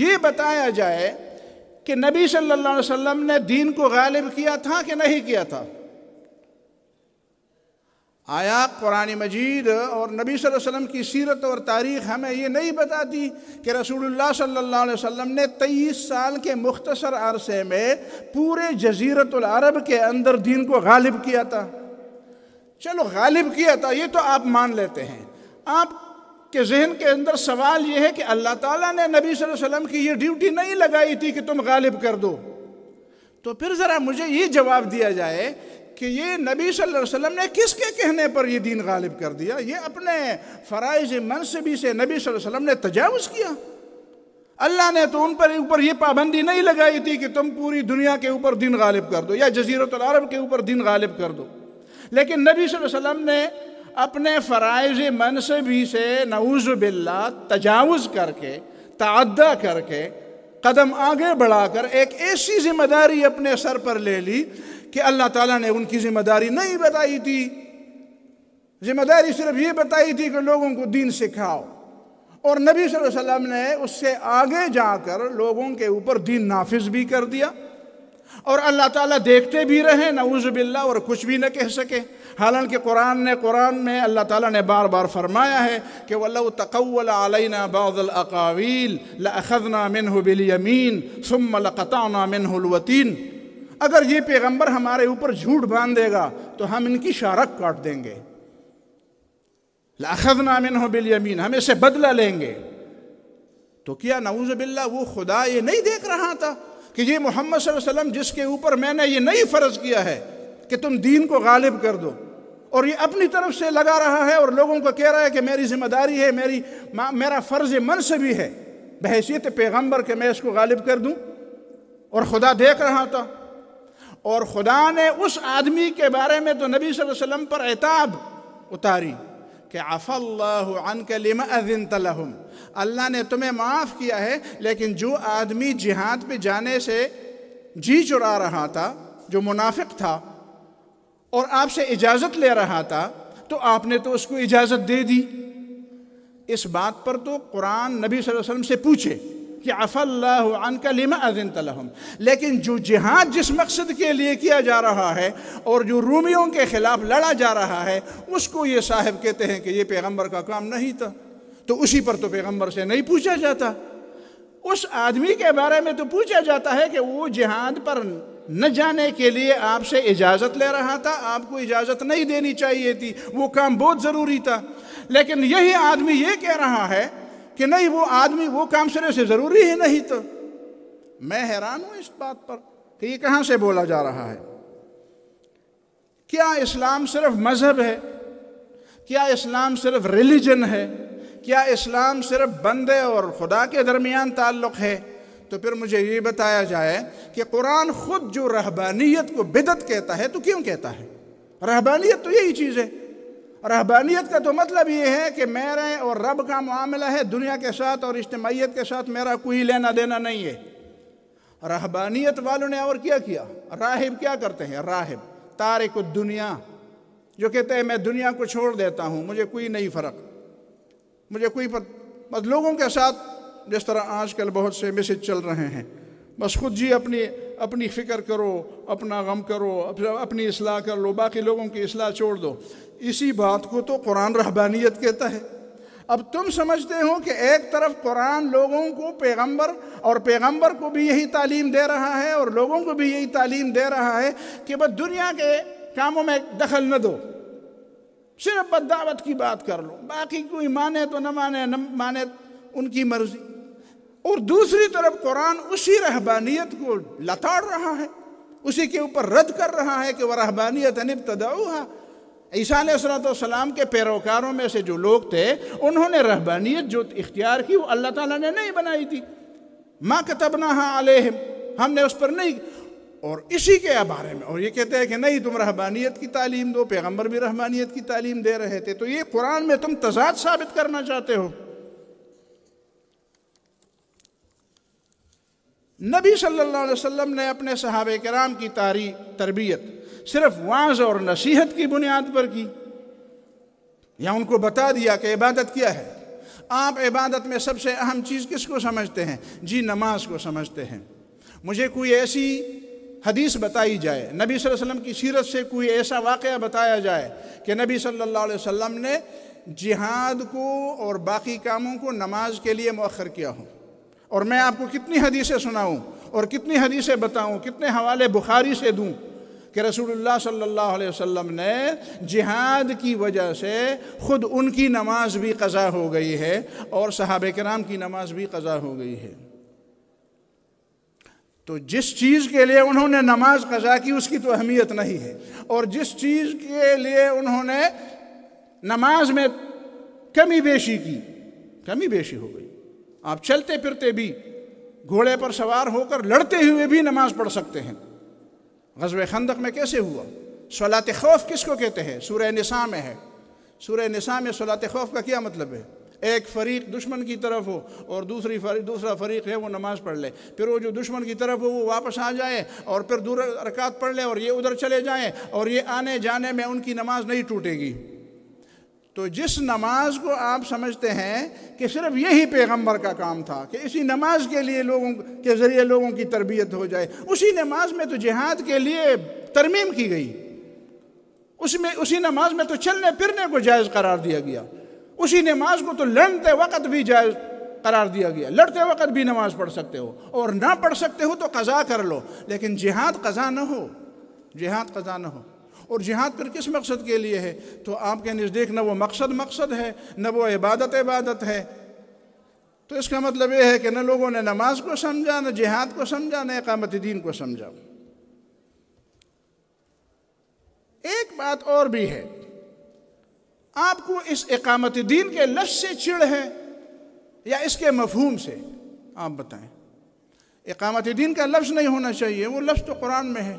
یہ بتایا جائے کہ نبی صلی اللہ علیہ وسلم نے دین کو غالب کیا تھا کہ نہیں کیا تھا آیا قرآن مجید اور نبی صلی اللہ علیہ وسلم کی سیرت اور تاریخ ہمیں یہ نہیں بتاتی کہ رسول اللہ صلی اللہ علیہ وسلم نے تیئیس سال کے مختصر عرصے میں پورے جزیرت العرب کے اندر دین کو غالب کیا تھا چلو غالب کیا تھا یہ تو آپ مان لیتے ہیں آپ کے ذہن کے اندر سوال یہ ہے کہ اللہ تعالیٰ نے نبی صلی اللہ علیہ وسلم کی یہ ڈیوٹی نہیں لگائی تھی کہ تم غالب کر دو تو پھر ذرا مجھے یہ جواب دیا جائے کہ یہ نبی صلی اللہ علیہ وسلم نے کس کے کہنے پر یہ دین غالب کر دیا یہ اپنے فرائض منصبی سے نبی صلی اللہ علیہ وسلم نے تجاوز کیا اللہ نے تو ان پر اوپر یہ پابندی نہیں لگائی تھی کہ تم پوری دنیا کے اوپر دین غالب کر دو یا جزیرت العرب کے اوپر دین غالب کر دو لیکن نبی صلی اللہ علیہ وسلم نے اپنے فرائض منصبی سے نعوذ باللہ تجاوز کر کے تعدہ کر کے قدم آگے بڑھا کر ایک ایسی ذمہ داری اپنے سر پر لے لی کہ اللہ تعالیٰ نے ان کی ذمہ داری نہیں بتائی تھی ذمہ داری صرف یہ بتائی تھی کہ لوگوں کو دین سکھاؤ اور نبی صلی اللہ علیہ وسلم نے اس سے آگے جا کر لوگوں کے اوپر دین نافذ بھی کر دیا اور اللہ تعالیٰ دیکھتے بھی رہے نعوذ باللہ اور کچھ بھی نہ کہہ سکے حالانکہ قرآن نے قرآن میں اللہ تعالیٰ نے بار بار فرمایا ہے کہ وَلَوْ تقول عَلَيْنَا بعد الْأَقَاوِيلِ لَأَخَذْنَا منہ بِالْيَمِينِ ثُمَّ ثم مِنْهُ منہ الوطین اگر یہ پیغمبر ہمارے اوپر جھوٹ باندھ دے گا تو ہم ان کی شارک کاٹ دیں گے ہم اسے بدلہ لیں گے تو کیا نعوذ باللہ وہ خدا یہ نہیں دیکھ رہا تھا کہ یہ محمد صلی اللہ علیہ وسلم جس کے اوپر میں نے یہ نہیں فرض کیا ہے کہ تم دین کو غالب کر دو اور یہ اپنی طرف سے لگا رہا ہے اور لوگوں کو کہہ رہا ہے کہ میری ذمہ داری ہے میرا فرض من سے بھی ہے بحیثیت پیغمبر کہ میں اس کو غالب کر دوں اور خدا دیکھ رہا تھا اور خدا نے اس آدمی کے بارے میں تو نبی صلی اللہ علیہ وسلم پر احتاب اتاری کہ عف اللہ عن لما اذنت لہم اللہ نے تمہیں معاف کیا ہے لیکن جو آدمی جہاد پہ جانے سے جی چرا رہا تھا جو منافق تھا اور آپ سے اجازت لے رہا تھا تو آپ نے تو اس کو اجازت دے دی اس بات پر تو قرآن نبی صلی اللہ علیہ وسلم سے پوچھے کہ عف اللہ عن کا لما انقل لیکن جو جہاد جس مقصد کے لیے کیا جا رہا ہے اور جو رومیوں کے خلاف لڑا جا رہا ہے اس کو یہ صاحب کہتے ہیں کہ یہ پیغمبر کا کام نہیں تھا تو اسی پر تو پیغمبر سے نہیں پوچھا جاتا اس آدمی کے بارے میں تو پوچھا جاتا ہے کہ وہ جہاد پر نہ جانے کے لیے آپ سے اجازت لے رہا تھا آپ کو اجازت نہیں دینی چاہیے تھی وہ کام بہت ضروری تھا لیکن یہی آدمی یہ کہہ رہا ہے کہ نہیں وہ آدمی وہ کام سرے سے ضروری ہی نہیں تو میں حیران ہوں اس بات پر کہ یہ کہاں سے بولا جا رہا ہے کیا اسلام صرف مذہب ہے کیا اسلام صرف ریلیجن ہے کیا اسلام صرف بندے اور خدا کے درمیان تعلق ہے تو پھر مجھے یہ بتایا جائے کہ قرآن خود جو رہبانیت کو بدت کہتا ہے تو کیوں کہتا ہے رہبانیت تو یہی چیز ہے رہبانیت کا تو مطلب یہ ہے کہ میرے اور رب کا معاملہ ہے دنیا کے ساتھ اور اجتماعیت کے ساتھ میرا کوئی لینا دینا نہیں ہے رہبانیت والوں نے اور کیا کیا راہب کیا کرتے ہیں راہب تارک الدنیا جو کہتے ہیں میں دنیا کو چھوڑ دیتا ہوں مجھے کوئی نہیں فرق مجھے کوئی پر بس مطلب لوگوں کے ساتھ جس طرح آج کل بہت سے میسج چل رہے ہیں بس خود جی اپنی اپنی فکر کرو اپنا غم کرو اپنی اصلاح کر لو باقی لوگوں کی اصلاح چھوڑ دو اسی بات کو تو قرآن رہبانیت کہتا ہے اب تم سمجھتے ہو کہ ایک طرف قرآن لوگوں کو پیغمبر اور پیغمبر کو بھی یہی تعلیم دے رہا ہے اور لوگوں کو بھی یہی تعلیم دے رہا ہے کہ بس دنیا کے کاموں میں دخل نہ دو صرف دعوت کی بات کر لو باقی کوئی مانے تو نہ مانے نہ مانے ان کی مرضی اور دوسری طرف قرآن اسی رہبانیت کو لتاڑ رہا ہے اسی کے اوپر رد کر رہا ہے کہ وہ رحبانیت انبتداؤ عیسیٰ علیہ والسلام کے پیروکاروں میں سے جو لوگ تھے انہوں نے رہبانیت جو اختیار کی وہ اللہ تعالیٰ نے نہیں بنائی تھی ما کتبناہا علیہم ہم نے اس پر نہیں اور اسی کے بارے میں اور یہ کہتے ہیں کہ نہیں تم رہبانیت کی تعلیم دو پیغمبر بھی رہبانیت کی تعلیم دے رہے تھے تو یہ قرآن میں تم تضاد ثابت کرنا چاہتے ہو نبی صلی اللہ علیہ وسلم نے اپنے صحابہ کرام کی تاریخ تربیت صرف واض اور نصیحت کی بنیاد پر کی یا ان کو بتا دیا کہ عبادت کیا ہے آپ عبادت میں سب سے اہم چیز کس کو سمجھتے ہیں جی نماز کو سمجھتے ہیں مجھے کوئی ایسی حدیث بتائی جائے نبی صلی اللہ علیہ وسلم کی سیرت سے کوئی ایسا واقعہ بتایا جائے کہ نبی صلی اللہ علیہ وسلم نے جہاد کو اور باقی کاموں کو نماز کے لیے مؤخر کیا ہو اور میں آپ کو کتنی حدیثیں سناؤں اور کتنی حدیثیں بتاؤں کتنے حوالے بخاری سے دوں کہ رسول اللہ صلی اللہ علیہ وسلم نے جہاد کی وجہ سے خود ان کی نماز بھی قضا ہو گئی ہے اور صحابہ کرام کی نماز بھی قضا ہو گئی ہے تو جس چیز کے لیے انہوں نے نماز قضا کی اس کی تو اہمیت نہیں ہے اور جس چیز کے لیے انہوں نے نماز میں کمی بیشی کی کمی بیشی ہو گئی آپ چلتے پھرتے بھی گھوڑے پر سوار ہو کر لڑتے ہوئے بھی نماز پڑھ سکتے ہیں غزب خندق میں کیسے ہوا سولات خوف کس کو کہتے ہیں سورہ نساء میں ہے سورہ نساء میں سولات خوف کا کیا مطلب ہے ایک فریق دشمن کی طرف ہو اور دوسری دوسرا فریق ہے وہ نماز پڑھ لے پھر وہ جو دشمن کی طرف ہو وہ واپس آ جائے اور پھر دور ارکات پڑھ لے اور یہ ادھر چلے جائیں اور یہ آنے جانے میں ان کی نماز نہیں ٹوٹے گی تو جس نماز کو آپ سمجھتے ہیں کہ صرف یہی پیغمبر کا کام تھا کہ اسی نماز کے لیے لوگوں کے ذریعے لوگوں کی تربیت ہو جائے اسی نماز میں تو جہاد کے لیے ترمیم کی گئی اس میں اسی نماز میں تو چلنے پھرنے کو جائز قرار دیا گیا اسی نماز کو تو لڑتے وقت بھی جائز قرار دیا گیا لڑتے وقت بھی نماز پڑھ سکتے ہو اور نہ پڑھ سکتے ہو تو قضا کر لو لیکن جہاد قضا نہ ہو جہاد قضا نہ ہو اور جہاد پر کس مقصد کے لیے ہے تو آپ کے نزدیک نہ وہ مقصد مقصد ہے نہ وہ عبادت عبادت ہے تو اس کا مطلب یہ ہے کہ نہ لوگوں نے نماز کو سمجھا نہ جہاد کو سمجھا نہ اقامت دین کو سمجھا ایک بات اور بھی ہے آپ کو اس اقامت دین کے لفظ سے چڑ ہے یا اس کے مفہوم سے آپ بتائیں اقامت دین کا لفظ نہیں ہونا چاہیے وہ لفظ تو قرآن میں ہے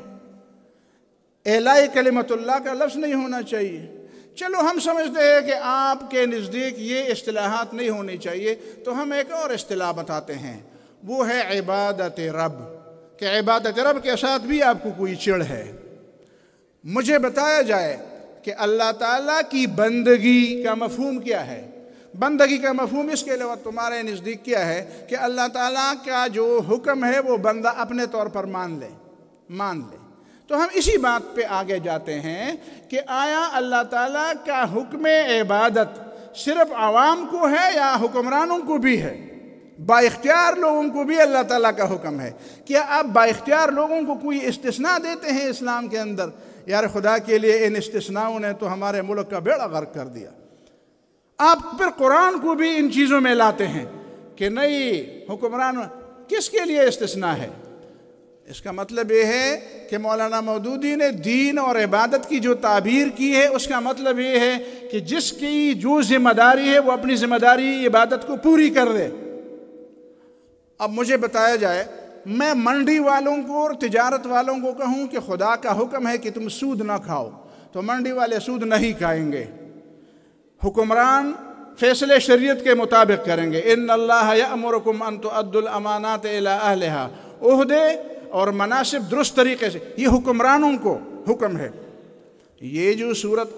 اعلائی کلمت اللہ کا لفظ نہیں ہونا چاہیے چلو ہم سمجھتے ہیں کہ آپ کے نزدیک یہ اصطلاحات نہیں ہونے چاہیے تو ہم ایک اور اصطلاح بتاتے ہیں وہ ہے عبادت رب کہ عبادت رب کے ساتھ بھی آپ کو کوئی چڑھ ہے مجھے بتایا جائے کہ اللہ تعالیٰ کی بندگی کا مفہوم کیا ہے بندگی کا مفہوم اس کے علاوہ تمہارے نزدیک کیا ہے کہ اللہ تعالیٰ کا جو حکم ہے وہ بندہ اپنے طور پر مان لے مان لے تو ہم اسی بات پہ آگے جاتے ہیں کہ آیا اللہ تعالیٰ کا حکم عبادت صرف عوام کو ہے یا حکمرانوں کو بھی ہے با اختیار لوگوں کو بھی اللہ تعالیٰ کا حکم ہے کیا آپ با اختیار لوگوں کو کوئی استثناء دیتے ہیں اسلام کے اندر یار خدا کے لیے ان استثناؤں نے تو ہمارے ملک کا بیڑا غرق کر دیا آپ پھر قرآن کو بھی ان چیزوں میں لاتے ہیں کہ نہیں حکمران کس کے لیے استثناء ہے اس کا مطلب یہ ہے کہ مولانا مودودی نے دین اور عبادت کی جو تعبیر کی ہے اس کا مطلب یہ ہے کہ جس کی جو ذمہ داری ہے وہ اپنی ذمہ داری عبادت کو پوری کر دے اب مجھے بتایا جائے میں منڈی والوں کو اور تجارت والوں کو کہوں کہ خدا کا حکم ہے کہ تم سود نہ کھاؤ تو منڈی والے سود نہیں کھائیں گے حکمران فیصل شریعت کے مطابق کریں گے ان اللہ یا امرکم ان تو عد الامانات عہدے اور مناسب درست طریقے سے یہ حکمرانوں کو حکم ہے یہ جو صورت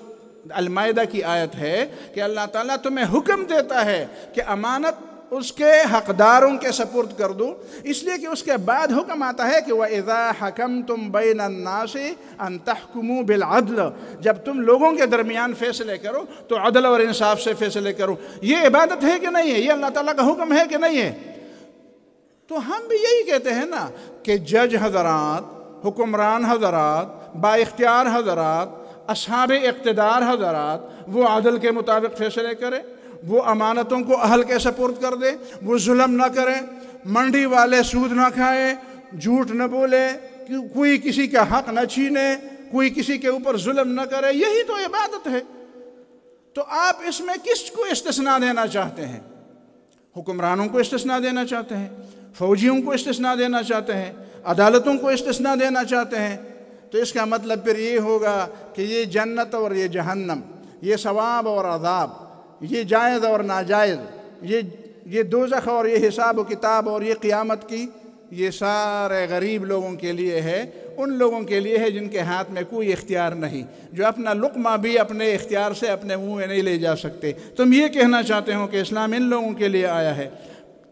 المائدہ کی آیت ہے کہ اللہ تعالیٰ تمہیں حکم دیتا ہے کہ امانت اس کے حقداروں کے سپرد کر دو اس لیے کہ اس کے بعد حکم آتا ہے کہ وَإِذَا حَكَمْتُمْ بَيْنَ النَّاسِ أَن تَحْكُمُوا بِالْعَدْلِ جب تم لوگوں کے درمیان فیصلے کرو تو عدل اور انصاف سے فیصلے کرو یہ عبادت ہے کہ نہیں ہے یہ اللہ تعالیٰ کا حکم ہے کہ نہیں ہے تو ہم بھی یہی کہتے ہیں نا کہ جج حضرات حکمران حضرات با اختیار حضرات اصحاب اقتدار حضرات وہ عادل کے مطابق فیصلے کریں وہ امانتوں کو اہل کے سپرد کر دیں وہ ظلم نہ کریں منڈی والے سود نہ کھائیں جھوٹ نہ بولے کوئی کسی کا حق نہ چھینے کوئی کسی کے اوپر ظلم نہ کرے یہی تو عبادت ہے تو آپ اس میں کس کو استثناء دینا چاہتے ہیں حکمرانوں کو استثناء دینا چاہتے ہیں فوجیوں کو استثناء دینا چاہتے ہیں عدالتوں کو استثناء دینا چاہتے ہیں تو اس کا مطلب پھر یہ ہوگا کہ یہ جنت اور یہ جہنم یہ ثواب اور عذاب یہ جائز اور ناجائز یہ یہ دوزخ اور یہ حساب و کتاب اور یہ قیامت کی یہ سارے غریب لوگوں کے لیے ہے ان لوگوں کے لیے ہے جن کے ہاتھ میں کوئی اختیار نہیں جو اپنا لقمہ بھی اپنے اختیار سے اپنے منہ میں نہیں لے جا سکتے تم یہ کہنا چاہتے ہو کہ اسلام ان لوگوں کے لیے آیا ہے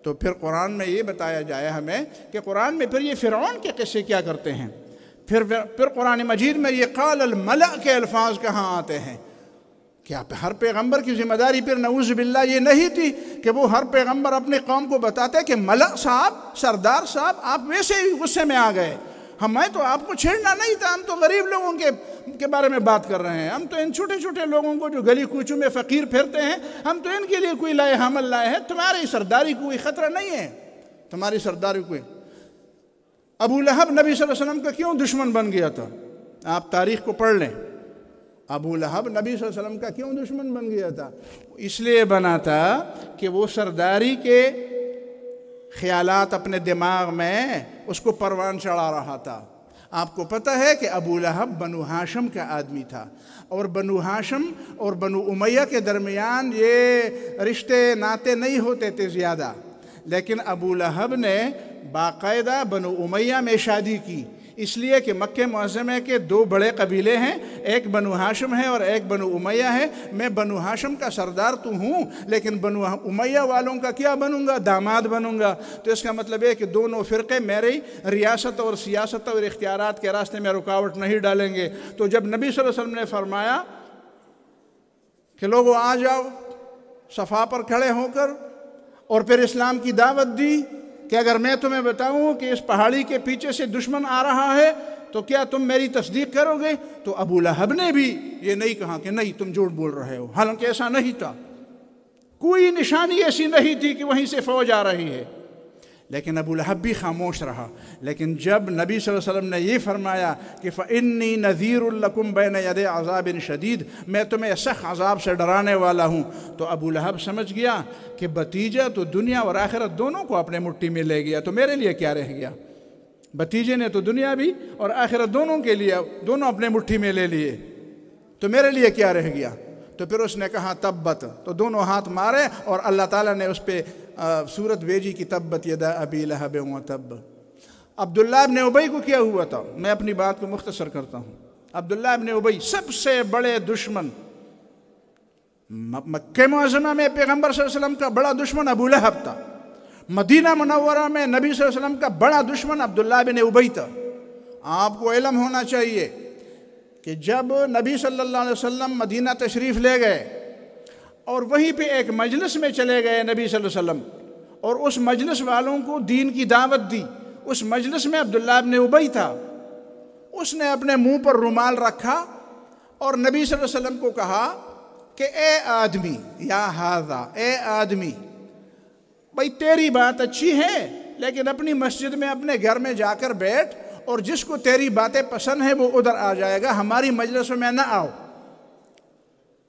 تو پھر قرآن میں یہ بتایا جائے ہمیں کہ قرآن میں پھر یہ فرعون کے قصے کیا کرتے ہیں پھر پھر قرآن مجید میں یہ قال الملع کے الفاظ کہاں آتے ہیں کیا ہر پیغمبر کی ذمہ داری پھر نعوذ باللہ یہ نہیں تھی کہ وہ ہر پیغمبر اپنے قوم کو بتاتے کہ ملع صاحب سردار صاحب آپ ویسے ہی غصے میں آ گئے ہمیں تو آپ کو چھیڑنا نہیں تھا ہم تو غریب لوگوں کے بارے میں بات کر رہے ہیں ہم تو ان چھوٹے چھوٹے لوگوں کو جو گلی کوچوں میں فقیر پھرتے ہیں ہم تو ان کے لیے کوئی لائے حمل لائے ہیں تمہاری سرداری کوئی خطرہ نہیں ہے تمہاری سرداری کوئی ابو لہب نبی صلی اللہ علیہ وسلم کا کیوں دشمن بن گیا تھا آپ تاریخ کو پڑھ لیں ابو لہب نبی صلی اللہ علیہ وسلم کا کیوں دشمن بن گیا تھا اس لیے بنا تھا کہ وہ سرداری کے خیالات اپنے دماغ میں اس کو پروان چڑھا رہا تھا آپ کو پتہ ہے کہ ابو لہب بنو ہاشم حاشم کا آدمی تھا اور بنو حاشم اور بنو امیہ کے درمیان یہ رشتے ناتے نہیں ہوتے تھے زیادہ لیکن ابو لہب نے باقاعدہ بنو امیہ میں شادی کی اس لیے کہ مکہ معظمے کے دو بڑے قبیلے ہیں ایک بنو ہاشم حاشم اور ایک بنو امیہ ہے میں بنو ہاشم کا سردار تو ہوں لیکن بنو امیہ والوں کا کیا بنوں گا داماد بنوں گا تو اس کا مطلب ہے کہ دونوں فرقے میری ریاست اور سیاست اور اختیارات کے راستے میں رکاوٹ نہیں ڈالیں گے تو جب نبی صلی اللہ علیہ وسلم نے فرمایا کہ لوگ آ جاؤ صفا پر کھڑے ہو کر اور پھر اسلام کی دعوت دی کہ اگر میں تمہیں بتاؤں کہ اس پہاڑی کے پیچھے سے دشمن آ رہا ہے تو کیا تم میری تصدیق کرو گے تو ابو لہب نے بھی یہ نہیں کہا کہ نہیں تم جھوٹ بول رہے ہو حالانکہ ایسا نہیں تھا کوئی نشانی ایسی نہیں تھی کہ وہیں سے فوج آ رہی ہے لیکن ابو لہب بھی خاموش رہا لیکن جب نبی صلی اللہ علیہ وسلم نے یہ فرمایا کہ فِنّی نذیر القم بین ید عذاب شدید میں تمہیں سخ عذاب سے ڈرانے والا ہوں تو ابو لہب سمجھ گیا کہ بتیجہ تو دنیا اور آخرت دونوں کو اپنے مٹھی میں لے گیا تو میرے لیے کیا رہ گیا بتیجے نے تو دنیا بھی اور آخرت دونوں کے لیے دونوں اپنے مٹھی میں لے لیے تو میرے لیے کیا رہ گیا تو پھر اس نے کہا تبت تو دونوں ہاتھ مارے اور اللہ تعالیٰ نے اس پہ صورت بیجی کی تبت یدا ابی لہب و تب عبداللہ ابن ابئی کو کیا ہوا تھا میں اپنی بات کو مختصر کرتا ہوں عبداللہ ابن ابئی سب سے بڑے دشمن مکہ معظمہ میں پیغمبر صلی اللہ علیہ وسلم کا بڑا دشمن ابو لہب تھا مدینہ منورہ میں نبی صلی اللہ علیہ وسلم کا بڑا دشمن عبداللہ ابئی تھا آپ کو علم ہونا چاہیے کہ جب نبی صلی اللہ علیہ وسلم مدینہ تشریف لے گئے اور وہیں پہ ایک مجلس میں چلے گئے نبی صلی اللہ علیہ وسلم اور اس مجلس والوں کو دین کی دعوت دی اس مجلس میں عبداللہ ابن ابئی تھا اس نے اپنے منہ پر رومال رکھا اور نبی صلی اللہ علیہ وسلم کو کہا کہ اے آدمی یا ہار اے آدمی بھائی تیری بات اچھی ہے لیکن اپنی مسجد میں اپنے گھر میں جا کر بیٹھ اور جس کو تیری باتیں پسند ہیں وہ ادھر آ جائے گا ہماری مجلسوں میں نہ آؤ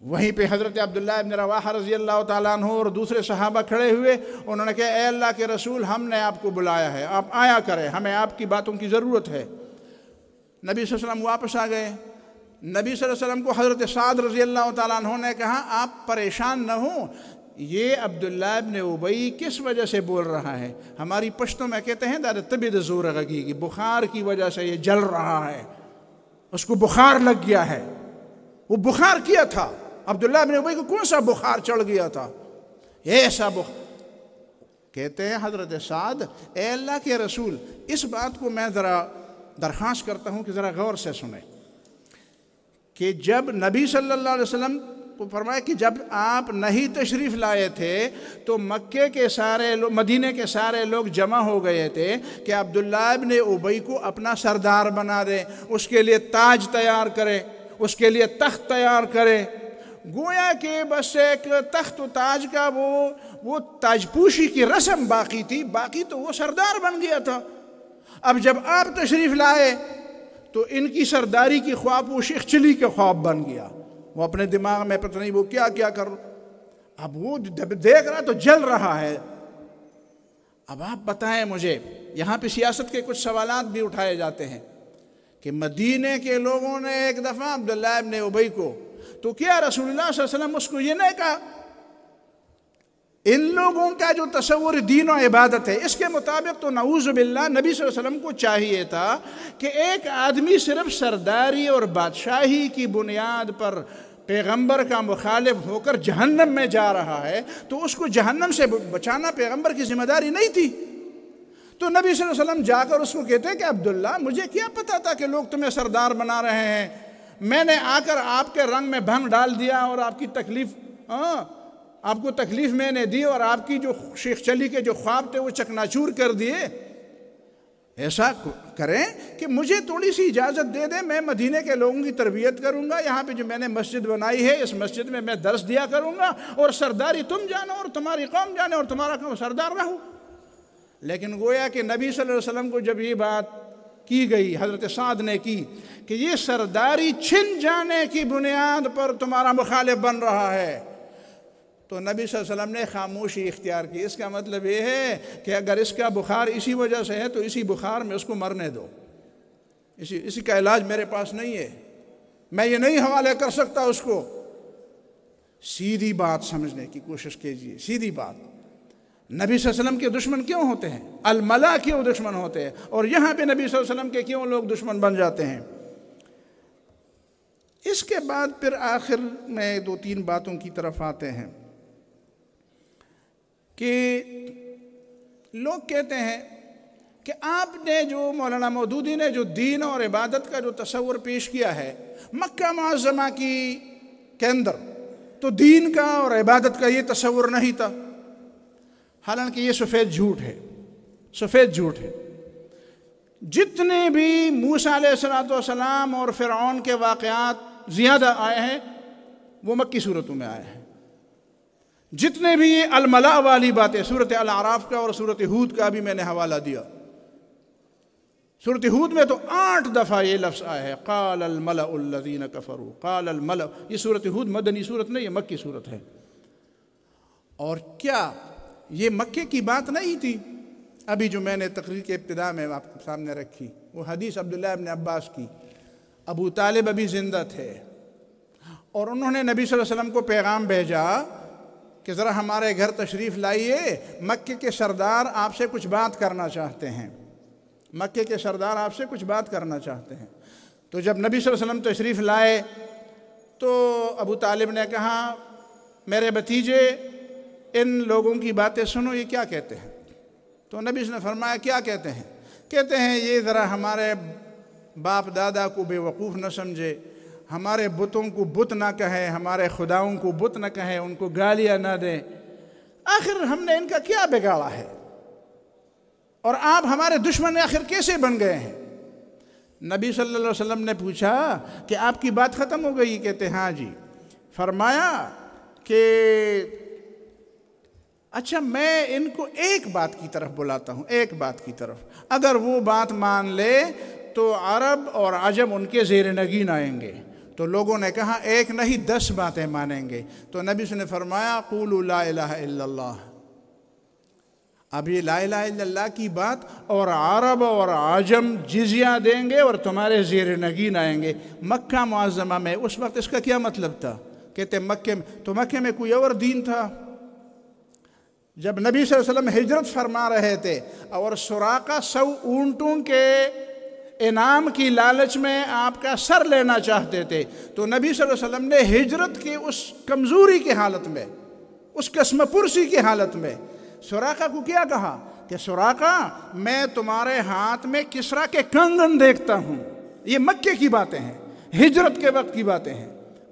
وہیں پہ حضرت عبداللہ رضی اللہ تعالیٰ عنہ اور دوسرے صحابہ کھڑے ہوئے انہوں نے کہا اے اللہ کے رسول ہم نے آپ کو بلایا ہے آپ آیا کریں ہمیں آپ کی باتوں کی ضرورت ہے نبی صلی اللہ علیہ وسلم واپس آ گئے نبی صلی اللہ علیہ وسلم کو حضرت سعد رضی اللہ تعالیٰ عنہ نے کہا آپ پریشان نہ ہوں یہ عبداللہ ابن عبی کس وجہ سے بول رہا ہے ہماری پشتوں میں کہتے ہیں دادا طبیعت زور لگی کی بخار کی وجہ سے یہ جل رہا ہے اس کو بخار لگ گیا ہے وہ بخار کیا تھا عبداللہ ابن ابئی کون سا بخار چڑھ گیا تھا یہ ایسا بخار کہتے ہیں حضرت سعد اے اللہ کے رسول اس بات کو میں ذرا درخواست کرتا ہوں کہ ذرا غور سے سنیں کہ جب نبی صلی اللہ علیہ وسلم فرمایا کہ جب آپ نہیں تشریف لائے تھے تو مکے کے سارے لوگ مدینے کے سارے لوگ جمع ہو گئے تھے کہ عبداللہ ابن نے اوبئی کو اپنا سردار بنا دے اس کے لیے تاج تیار کرے اس کے لیے تخت تیار کرے گویا کہ بس ایک تخت و تاج کا وہ وہ تاج پوشی کی رسم باقی تھی باقی تو وہ سردار بن گیا تھا اب جب آپ تشریف لائے تو ان کی سرداری کی خواب وہ شیخ چلی کے خواب بن گیا وہ اپنے دماغ میں پتہ نہیں وہ کیا کیا کر اب وہ دیکھ رہا تو جل رہا ہے اب آپ بتائیں مجھے یہاں پہ سیاست کے کچھ سوالات بھی اٹھائے جاتے ہیں کہ مدینے کے لوگوں نے ایک دفعہ عبداللہ ابن کو تو کیا رسول اللہ صلی اللہ علیہ وسلم اس کو یہ نہیں کہا ان لوگوں کا جو تصور دین و عبادت ہے اس کے مطابق تو نعوذ باللہ نبی صلی اللہ علیہ وسلم کو چاہیے تھا کہ ایک آدمی صرف سرداری اور بادشاہی کی بنیاد پر پیغمبر کا مخالف ہو کر جہنم میں جا رہا ہے تو اس کو جہنم سے بچانا پیغمبر کی ذمہ داری نہیں تھی تو نبی صلی اللہ علیہ وسلم جا کر اس کو کہتے ہیں کہ عبداللہ مجھے کیا پتا تھا کہ لوگ تمہیں سردار بنا رہے ہیں میں نے آ کر آپ کے رنگ میں بھنگ ڈال دیا اور آپ کی تکلیف ہاں، آپ کو تکلیف میں نے دی اور آپ کی جو شیخ چلی کے جو خواب تھے وہ چکنا چور کر دیے ایسا کریں کہ مجھے تھوڑی سی اجازت دے دیں میں مدینہ کے لوگوں کی تربیت کروں گا یہاں پہ جو میں نے مسجد بنائی ہے اس مسجد میں میں درس دیا کروں گا اور سرداری تم جانو اور تمہاری قوم جانے اور تمہارا قوم سردار رہو لیکن گویا کہ نبی صلی اللہ علیہ وسلم کو جب یہ بات کی گئی حضرت سعد نے کی کہ یہ سرداری چھن جانے کی بنیاد پر تمہارا مخالف بن رہا ہے تو نبی صلی اللہ علیہ وسلم نے خاموشی اختیار کی اس کا مطلب یہ ہے کہ اگر اس کا بخار اسی وجہ سے ہے تو اسی بخار میں اس کو مرنے دو اسی اسی کا علاج میرے پاس نہیں ہے میں یہ نہیں حوالے کر سکتا اس کو سیدھی بات سمجھنے کی کوشش کیجیے سیدھی بات نبی صلی اللہ علیہ وسلم کے دشمن کیوں ہوتے ہیں الملا کیوں دشمن ہوتے ہیں اور یہاں پہ نبی صلی اللہ علیہ وسلم کے کیوں لوگ دشمن بن جاتے ہیں اس کے بعد پھر آخر میں دو تین باتوں کی طرف آتے ہیں کہ لوگ کہتے ہیں کہ آپ نے جو مولانا مودودی نے جو دین اور عبادت کا جو تصور پیش کیا ہے مکہ معظمہ کی کے اندر تو دین کا اور عبادت کا یہ تصور نہیں تھا حالانکہ یہ سفید جھوٹ ہے سفید جھوٹ ہے جتنے بھی علیہ السلاۃ والسلام اور فرعون کے واقعات زیادہ آئے ہیں وہ مکی صورتوں میں آئے ہیں جتنے بھی یہ الملا والی باتیں صورت العراف کا اور صورت ہود کا بھی میں نے حوالہ دیا صورت ہود میں تو آٹھ دفعہ یہ لفظ آیا ہے قال الملا الدین کفرو قال الملا یہ صورت ہود مدنی صورت نہیں یہ مکی صورت ہے اور کیا یہ مکے کی بات نہیں تھی ابھی جو میں نے تقریر کے ابتدا میں آپ سامنے رکھی وہ حدیث عبداللہ ابن عباس کی ابو طالب ابھی زندہ تھے اور انہوں نے نبی صلی اللہ علیہ وسلم کو پیغام بھیجا کہ ذرا ہمارے گھر تشریف لائیے مکے کے سردار آپ سے کچھ بات کرنا چاہتے ہیں مکے کے سردار آپ سے کچھ بات کرنا چاہتے ہیں تو جب نبی صلی اللہ علیہ وسلم تشریف لائے تو ابو طالب نے کہا میرے بھتیجے ان لوگوں کی باتیں سنو یہ کیا کہتے ہیں تو نبی نے فرمایا کیا کہتے ہیں کہتے ہیں یہ ذرا ہمارے باپ دادا کو بے وقوف نہ سمجھے ہمارے بتوں کو بت نہ کہیں ہمارے خداؤں کو بت نہ کہیں ان کو گالیاں نہ دیں آخر ہم نے ان کا کیا بگاڑا ہے اور آپ ہمارے دشمن آخر کیسے بن گئے ہیں نبی صلی اللہ علیہ وسلم نے پوچھا کہ آپ کی بات ختم ہو گئی کہتے ہاں جی فرمایا کہ اچھا میں ان کو ایک بات کی طرف بلاتا ہوں ایک بات کی طرف اگر وہ بات مان لے تو عرب اور عجم ان کے زیر نگین آئیں گے تو لوگوں نے کہا ایک نہیں دس باتیں مانیں گے تو نبی نے فرمایا لا لا الہ الہ الا الا اللہ اللہ اب یہ کی بات اور عرب اور عجم جزیہ دیں گے اور تمہارے زیر نگین آئیں گے مکہ معظمہ میں اس وقت اس کا کیا مطلب تھا کہتے مکہ میں تو مکہ میں کوئی اور دین تھا جب نبی صلی اللہ علیہ وسلم ہجرت فرما رہے تھے اور سراقہ سو اونٹوں کے انعام کی لالچ میں آپ کا سر لینا چاہتے تھے تو نبی صلی اللہ علیہ وسلم نے ہجرت کی اس کمزوری کی حالت میں اس قسم پرسی کی حالت میں سوراخا کو کیا کہا کہ سوراخا میں تمہارے ہاتھ میں کسرا کے کنگن دیکھتا ہوں یہ مکے کی باتیں ہیں ہجرت کے وقت کی باتیں ہیں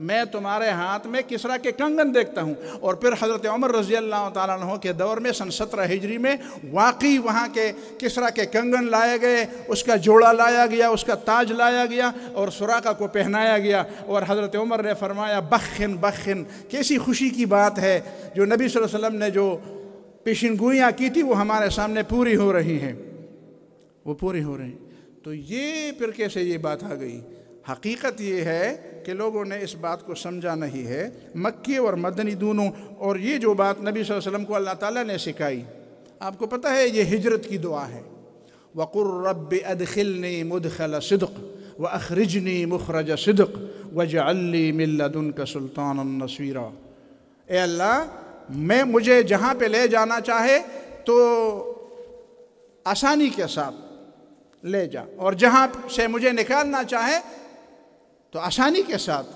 میں تمہارے ہاتھ میں کسرا کے کنگن دیکھتا ہوں اور پھر حضرت عمر رضی اللہ تعالیٰ عنہ کے دور میں سن سترہ ہجری میں واقعی وہاں کے کسرا کے کنگن لائے گئے اس کا جوڑا لایا گیا اس کا تاج لایا گیا اور سراخا کو پہنایا گیا اور حضرت عمر نے فرمایا بخن بخن کیسی خوشی کی بات ہے جو نبی صلی اللہ علیہ وسلم نے جو پیشن گوئیاں کی تھی وہ ہمارے سامنے پوری ہو رہی ہیں وہ پوری ہو رہی ہیں تو یہ پھر کیسے یہ بات آ گئی حقیقت یہ ہے کہ لوگوں نے اس بات کو سمجھا نہیں ہے مکی اور مدنی دونوں اور یہ جو بات نبی صلی اللہ علیہ وسلم کو اللہ تعالیٰ نے سکھائی آپ کو پتہ ہے یہ ہجرت کی دعا ہے جلی ملدن کا سلطان النصویرہ اے اللہ میں مجھے جہاں پہ لے جانا چاہے تو آسانی کے ساتھ لے جا اور جہاں سے مجھے نکالنا چاہے تو آسانی کے ساتھ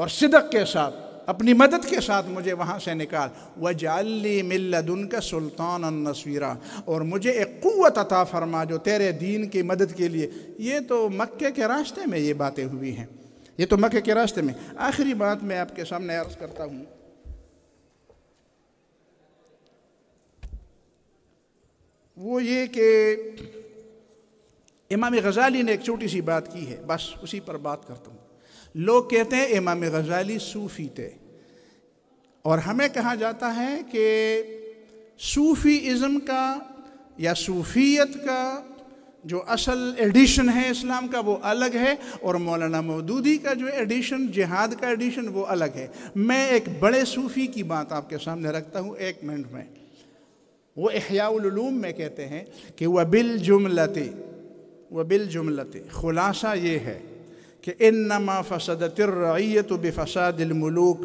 اور صدق کے ساتھ اپنی مدد کے ساتھ مجھے وہاں سے نکال و جالی ملد ان کا سلطان النصویرہ اور مجھے ایک قوت عطا فرما جو تیرے دین کی مدد کے لیے یہ تو مکہ کے راستے میں یہ باتیں ہوئی ہیں یہ تو مکہ کے راستے میں آخری بات میں آپ کے سامنے عرض کرتا ہوں وہ یہ کہ امام غزالی نے ایک چھوٹی سی بات کی ہے بس اسی پر بات کرتا ہوں لوگ کہتے ہیں امام غزالی صوفی تھے اور ہمیں کہا جاتا ہے کہ صوفی ازم کا یا صوفیت کا جو اصل ایڈیشن ہے اسلام کا وہ الگ ہے اور مولانا مودودی کا جو ایڈیشن جہاد کا ایڈیشن وہ الگ ہے میں ایک بڑے صوفی کی بات آپ کے سامنے رکھتا ہوں ایک منٹ میں وہ احیاء العلوم میں کہتے ہیں کہ وہ بال جملتے وہ بال خلاصہ یہ ہے کہ انما فسدت الرعیت بفساد الملوک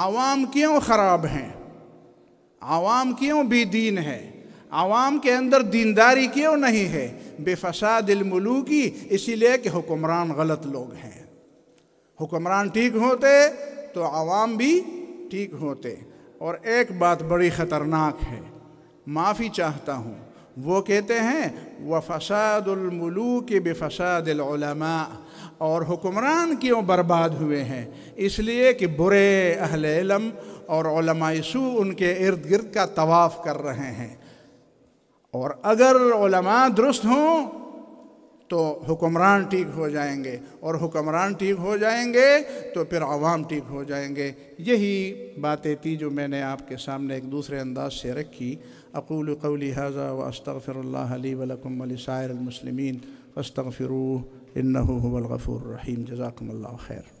عوام کیوں خراب ہیں عوام کیوں بھی دین ہے عوام کے اندر دینداری کیوں نہیں ہے بے فساد الملوکی اسی لیے کہ حکمران غلط لوگ ہیں حکمران ٹھیک ہوتے تو عوام بھی ٹھیک ہوتے اور ایک بات بڑی خطرناک ہے معافی چاہتا ہوں وہ کہتے ہیں وہ فساد الملوک بے فساد العلماء اور حکمران کیوں برباد ہوئے ہیں اس لیے کہ برے اہل علم اور علماء سو ان کے ارد گرد کا طواف کر رہے ہیں اور اگر علماء درست ہوں تو حکمران ٹھیک ہو جائیں گے اور حکمران ٹھیک ہو جائیں گے تو پھر عوام ٹھیک ہو جائیں گے یہی باتیں تھی جو میں نے آپ کے سامنے ایک دوسرے انداز سے رکھی اقول قولی حضا و استغفر اللہ علی ولکم علیہ سائر المسلمین فاستغفروه إنه هو الغفور الرحيم جزاكم الله خير